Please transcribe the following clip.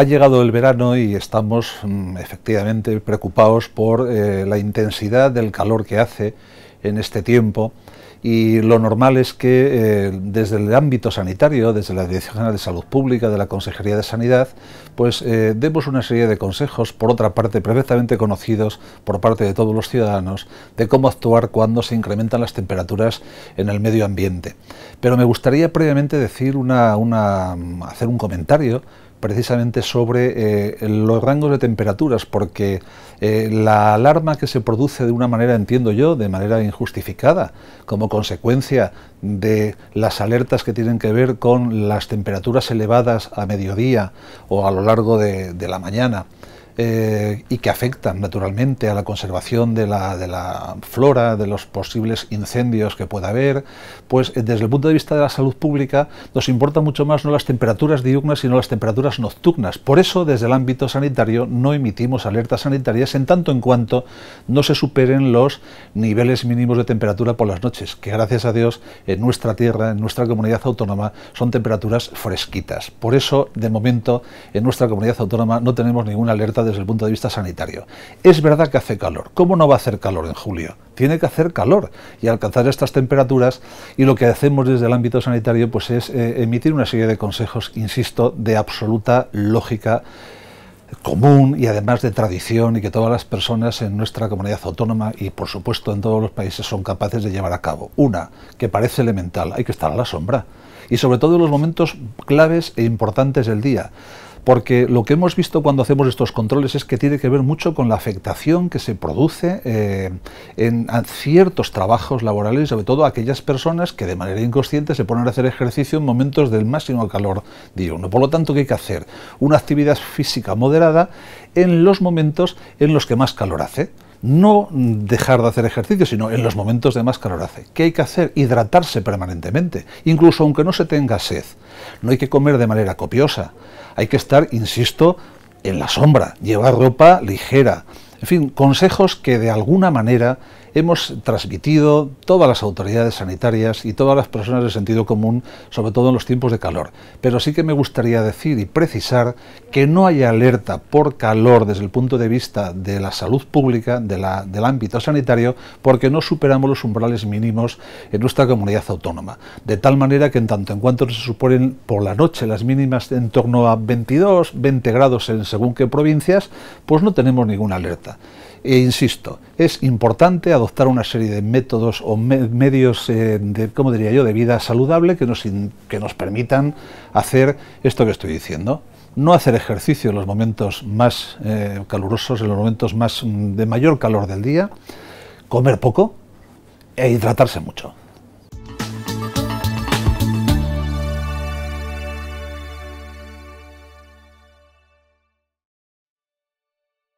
Ha llegado el verano y estamos mm, efectivamente preocupados por eh, la intensidad del calor que hace en este tiempo y lo normal es que eh, desde el ámbito sanitario, desde la Dirección General de Salud Pública, de la Consejería de Sanidad, pues eh, demos una serie de consejos, por otra parte perfectamente conocidos por parte de todos los ciudadanos, de cómo actuar cuando se incrementan las temperaturas en el medio ambiente. Pero me gustaría previamente decir una, mm, hacer un comentario precisamente sobre eh, los rangos de temperaturas, porque eh, la alarma que se produce de una manera, entiendo yo, de manera injustificada, como consecuencia de las alertas que tienen que ver con las temperaturas elevadas a mediodía o a lo largo de la mañana, eh, y que afectan naturalmente a la conservación de la, de la, flora, de los posibles incendios que pueda haber, pues eh, desde el punto de vista de la salud pública nos importan mucho más no las temperaturas diurnas, sino las temperaturas nocturnas. Por eso desde el ámbito sanitario no emitimos alertas sanitarias en tanto en cuanto no se superen los niveles mínimos de temperatura por las noches, que gracias a Dios en nuestra tierra, en nuestra comunidad autónoma, son temperaturas fresquitas. Por eso, de momento, en nuestra comunidad autónoma no tenemos ninguna alerta de desde el punto de vista sanitario. Es verdad que hace calor. ¿Cómo no va a hacer calor en julio? Tiene que hacer calor y alcanzar estas temperaturas y lo que hacemos desde el ámbito sanitario pues es eh, emitir una serie de consejos, insisto, de absoluta lógica común y además de tradición y que todas las personas en nuestra comunidad autónoma y por supuesto en todos los países son capaces de llevar a cabo. Una, que parece elemental, hay que estar a la sombra y sobre todo en los momentos claves e importantes del día porque lo que hemos visto cuando hacemos estos controles es que tiene que ver mucho con la afectación que se produce eh, en ciertos trabajos laborales, sobre todo aquellas personas que de manera inconsciente se ponen a hacer ejercicio en momentos del máximo calor diurno. Por lo tanto, que hay que hacer? Una actividad física moderada en los momentos en los que más calor hace no dejar de hacer ejercicio, sino en los momentos de más calor hace. ¿Qué hay que hacer? Hidratarse permanentemente, incluso aunque no se tenga sed. No hay que comer de manera copiosa. Hay que estar, insisto, en la sombra, llevar ropa ligera. En fin, consejos que de alguna manera hemos transmitido todas las autoridades sanitarias y todas las personas de sentido común, sobre todo en los tiempos de calor. Pero sí que me gustaría decir y precisar que no hay alerta por calor desde el punto de vista de la salud pública, del ámbito sanitario, porque no superamos los umbrales mínimos en nuestra comunidad autónoma. De tal manera que en tanto en cuanto se suponen por la noche las mínimas en torno a 22, 20 grados en según qué provincias, pues no tenemos ninguna alerta. E insisto, es importante adoptar una serie de métodos o medios, eh, de, diría yo?, de vida saludable que nos, permitan hacer esto que estoy diciendo. No hacer ejercicio en los momentos más eh, calurosos, en los momentos más mm, de mayor calor del día, comer poco e hidratarse mucho.